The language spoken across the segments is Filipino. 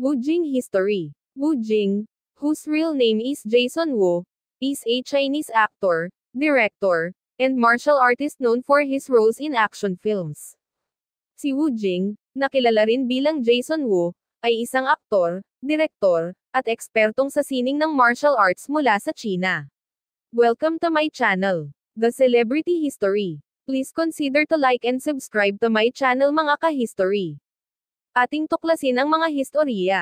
Wujing History Wujing, whose real name is Jason Wu, is a Chinese actor, director, and martial artist known for his roles in action films. Si Wu Jing, na rin bilang Jason Wu, ay isang aktor, direktor, at ekspertong sa sining ng martial arts mula sa China. Welcome to my channel, The Celebrity History. Please consider to like and subscribe to my channel mga ka-history ating tuklasin ang mga historia.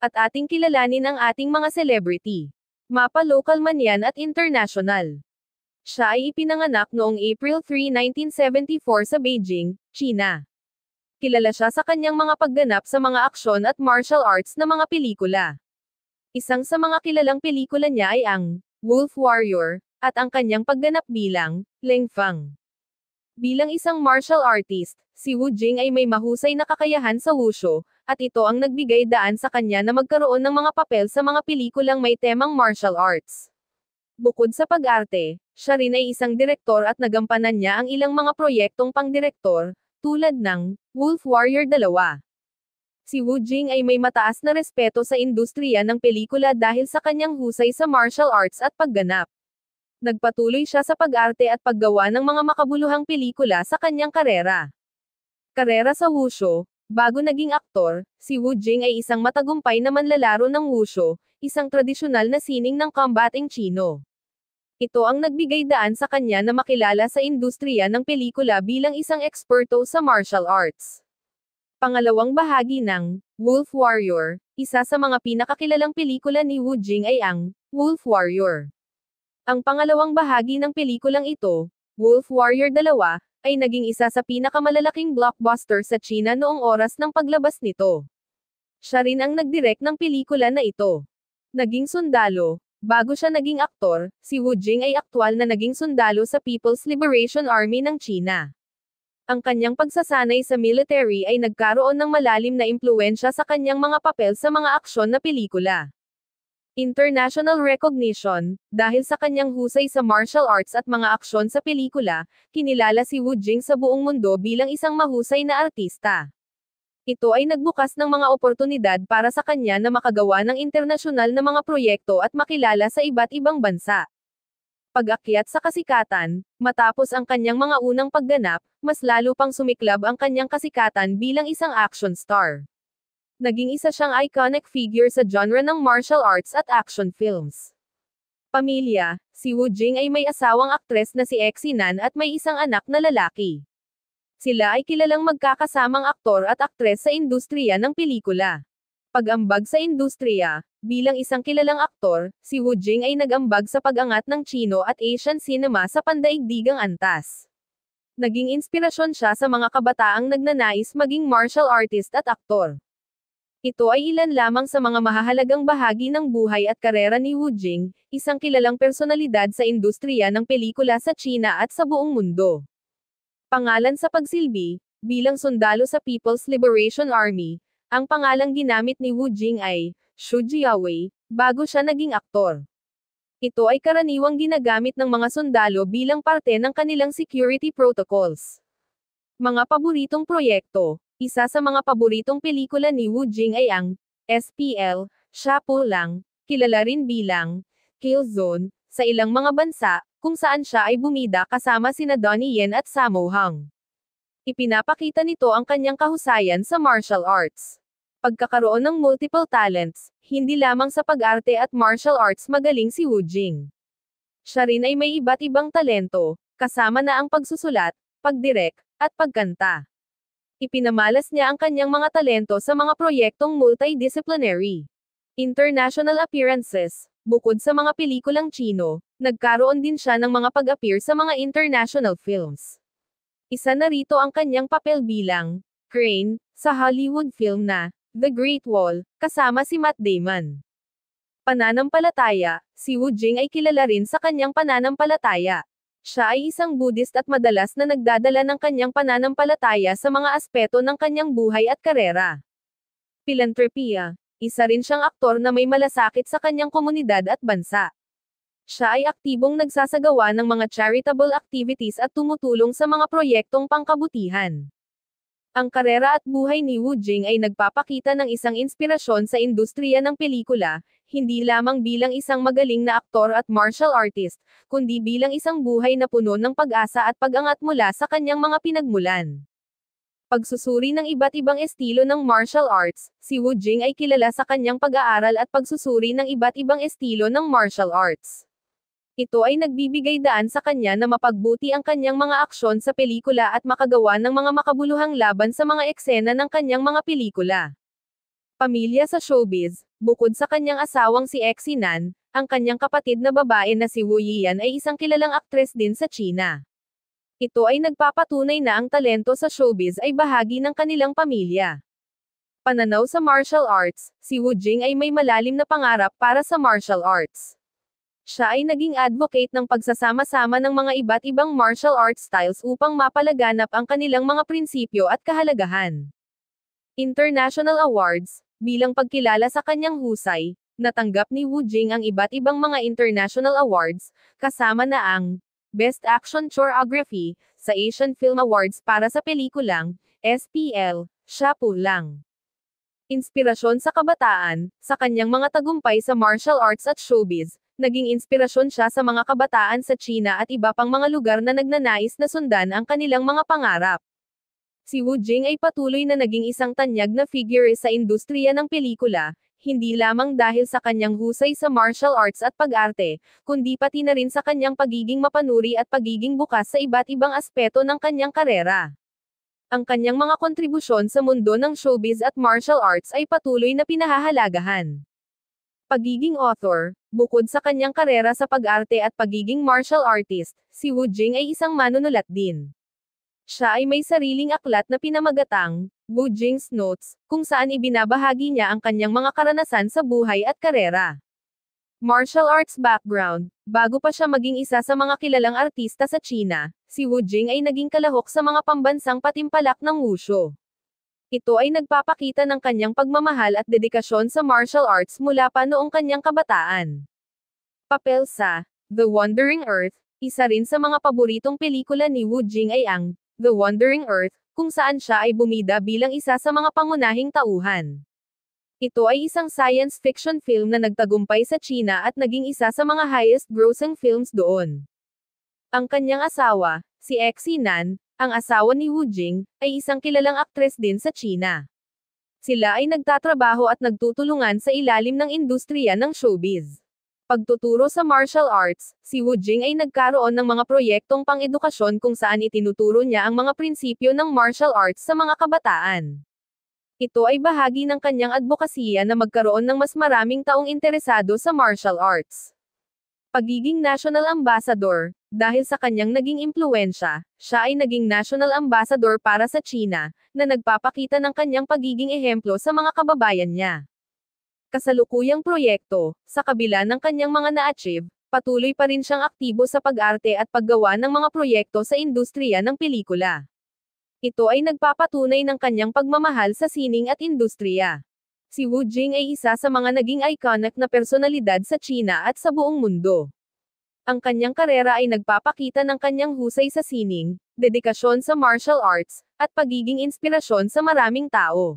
At ating kilalanin ang ating mga celebrity. Mapa local man yan at international. Siya ay ipinanganak noong April 3, 1974 sa Beijing, China. Kilala siya sa kanyang mga pagganap sa mga aksyon at martial arts na mga pelikula. Isang sa mga kilalang pelikula niya ay ang Wolf Warrior, at ang kanyang pagganap bilang Leng Fang. Bilang isang martial artist, si Wu Jing ay may mahusay na kakayahan sa wushu, at ito ang nagbigay daan sa kanya na magkaroon ng mga papel sa mga pelikulang may temang martial arts. Bukod sa pag-arte, siya rin ay isang direktor at nagampanan niya ang ilang mga proyektong pangdirektor, tulad ng Wolf Warrior 2. Si Wu Jing ay may mataas na respeto sa industriya ng pelikula dahil sa kanyang husay sa martial arts at pagganap. Nagpatuloy siya sa pag-arte at paggawa ng mga makabuluhang pelikula sa kanyang karera. Karera sa Wushu, bago naging aktor, si Wu Jing ay isang matagumpay na manlalaro ng Wushu, isang tradisyonal na sining ng combating Chino. Ito ang nagbigay daan sa kanya na makilala sa industriya ng pelikula bilang isang eksperto sa martial arts. Pangalawang bahagi ng Wolf Warrior, isa sa mga pinakakilalang pelikula ni Wu Jing ay ang Wolf Warrior. Ang pangalawang bahagi ng pelikulang ito, Wolf Warrior 2, ay naging isa sa pinakamalalaking blockbuster sa China noong oras ng paglabas nito. Siya rin ang nagdirek ng pelikula na ito. Naging sundalo, bago siya naging aktor, si Wu Jing ay aktwal na naging sundalo sa People's Liberation Army ng China. Ang kanyang pagsasanay sa military ay nagkaroon ng malalim na impluensya sa kanyang mga papel sa mga aksyon na pelikula international recognition, dahil sa kanyang husay sa martial arts at mga aksyon sa pelikula, kinilala si Wu Jing sa buong mundo bilang isang mahusay na artista. Ito ay nagbukas ng mga oportunidad para sa kanya na makagawa ng internasyonal na mga proyekto at makilala sa iba't ibang bansa. Pag-akyat sa kasikatan, matapos ang kanyang mga unang pagganap, mas lalo pang sumiklab ang kanyang kasikatan bilang isang action star. Naging isa siyang iconic figure sa genre ng martial arts at action films. Pamilya, si Wu Jing ay may asawang aktres na si Nan at may isang anak na lalaki. Sila ay kilalang magkakasamang aktor at aktres sa industriya ng pelikula. Pag-ambag sa industriya, bilang isang kilalang aktor, si Wu Jing ay nag-ambag sa pag-angat ng Chino at Asian cinema sa pandaigdigang antas. Naging inspirasyon siya sa mga kabataang nagnanais maging martial artist at aktor. Ito ay ilan lamang sa mga mahahalagang bahagi ng buhay at karera ni Wu Jing, isang kilalang personalidad sa industriya ng pelikula sa China at sa buong mundo. Pangalan sa pagsilbi, bilang sundalo sa People's Liberation Army, ang pangalang ginamit ni Wu Jing ay Xu Jiawei, bago siya naging aktor. Ito ay karaniwang ginagamit ng mga sundalo bilang parte ng kanilang security protocols. Mga paboritong proyekto, isa sa mga paboritong pelikula ni Wu Jing ay ang SPL, Sha po lang, kilala rin bilang Kill Zone, sa ilang mga bansa, kung saan siya ay bumida kasama sina Donnie Yen at Sammo Hung. Ipinapakita nito ang kanyang kahusayan sa martial arts. Pagkakaroon ng multiple talents, hindi lamang sa pag-arte at martial arts magaling si Wu Jing. Siya rin ay may iba't ibang talento, kasama na ang pagsusulat, pagdirek, at pagkanta. Ipinamalas niya ang kanyang mga talento sa mga proyektong multidisciplinary. International appearances. Bukod sa mga pelikulang Chino, nagkaroon din siya ng mga pag-appear sa mga international films. Isa na rito ang kanyang papel bilang Crane sa Hollywood film na The Great Wall, kasama si Matt Damon. Pananampalataya, si Wu Jing ay kilala rin sa kanyang pananampalataya. Siya ay isang Buddhist at madalas na nagdadala ng kanyang pananampalataya sa mga aspeto ng kanyang buhay at karera. Pilantropiya. Isa rin siyang aktor na may malasakit sa kanyang komunidad at bansa. Siya ay aktibong nagsasagawa ng mga charitable activities at tumutulong sa mga proyektong pangkabutihan. Ang karera at buhay ni Wu Jing ay nagpapakita ng isang inspirasyon sa industriya ng pelikula, hindi lamang bilang isang magaling na aktor at martial artist, kundi bilang isang buhay na puno ng pag-asa at pag-angat mula sa kanyang mga pinagmulan. Pagsusuri ng iba't ibang estilo ng martial arts, si Wu Jing ay kilala sa kanyang pag-aaral at pagsusuri ng iba't ibang estilo ng martial arts. Ito ay nagbibigay daan sa kanya na mapagbuti ang kanyang mga aksyon sa pelikula at makagawa ng mga makabuluhang laban sa mga eksena ng kanyang mga pelikula. Pamilya sa showbiz, Bukod sa kanyang asawang si Exinan, ang kanyang kapatid na babae na si Wu Yian ay isang kilalang aktres din sa China. Ito ay nagpapatunay na ang talento sa showbiz ay bahagi ng kanilang pamilya. Pananaw sa martial arts, si Wu Jing ay may malalim na pangarap para sa martial arts. Siya ay naging advocate ng pagsasama-sama ng mga iba't ibang martial arts styles upang mapalaganap ang kanilang mga prinsipyo at kahalagahan. International Awards, Bilang pagkilala sa kanyang husay, natanggap ni Wu Jing ang iba't ibang mga international awards, kasama na ang Best Action Choreography sa Asian Film Awards para sa pelikulang SPL, siya po lang. Inspirasyon sa kabataan, sa kanyang mga tagumpay sa martial arts at showbiz, naging inspirasyon siya sa mga kabataan sa China at iba pang mga lugar na nagnanais na sundan ang kanilang mga pangarap. Si Wu Jing ay patuloy na naging isang tanyag na figure sa industriya ng pelikula, hindi lamang dahil sa kanyang husay sa martial arts at pag-arte, kundi pati na rin sa kanyang pagiging mapanuri at pagiging bukas sa iba't ibang aspeto ng kanyang karera. Ang kanyang mga kontribusyon sa mundo ng showbiz at martial arts ay patuloy na pinahahalagahan. Pagiging author, bukod sa kanyang karera sa pag-arte at pagiging martial artist, si Wu Jing ay isang manunulat din. Siya ay may sariling aklat na pinamagatang, Bujing's Notes, kung saan ibinabahagi niya ang kanyang mga karanasan sa buhay at karera. Martial arts background, bago pa siya maging isa sa mga kilalang artista sa China, si Wu Jing ay naging kalahok sa mga pambansang patimpalak ng wushu. Ito ay nagpapakita ng kanyang pagmamahal at dedikasyon sa martial arts mula pa noong kanyang kabataan. Papel sa The Wandering Earth, isa rin sa mga paboritong pelikula ni Wu Jing ay ang The Wandering Earth, kung saan siya ay bumida bilang isa sa mga pangunahing tauhan. Ito ay isang science fiction film na nagtagumpay sa China at naging isa sa mga highest-grossing films doon. Ang kanyang asawa, si Xi Nan, ang asawa ni Wu Jing, ay isang kilalang aktres din sa China. Sila ay nagtatrabaho at nagtutulungan sa ilalim ng industriya ng showbiz pagtuturo sa martial arts, si Wu Jing ay nagkaroon ng mga proyektong pang-edukasyon kung saan itinuturo niya ang mga prinsipyo ng martial arts sa mga kabataan. Ito ay bahagi ng kanyang advokasya na magkaroon ng mas maraming taong interesado sa martial arts. Pagiging National Ambassador, dahil sa kanyang naging impluensya, siya ay naging National Ambassador para sa China, na nagpapakita ng kanyang pagiging ehemplo sa mga kababayan niya kasalukuyang proyekto, sa kabila ng kanyang mga na-achieve, patuloy pa rin siyang aktibo sa pag-arte at paggawa ng mga proyekto sa industriya ng pelikula. Ito ay nagpapatunay ng kanyang pagmamahal sa sining at industriya. Si Wu Jing ay isa sa mga naging iconic na personalidad sa China at sa buong mundo. Ang kanyang karera ay nagpapakita ng kanyang husay sa sining, dedikasyon sa martial arts, at pagiging inspirasyon sa maraming tao.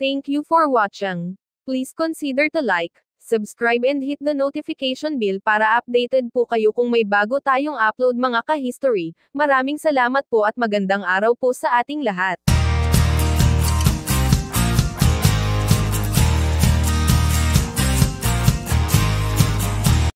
Thank you for watching. Please consider to like, subscribe and hit the notification bell para updated po kayo kung may bago tayong upload mga ka-history. Maraming salamat po at magandang araw po sa ating lahat.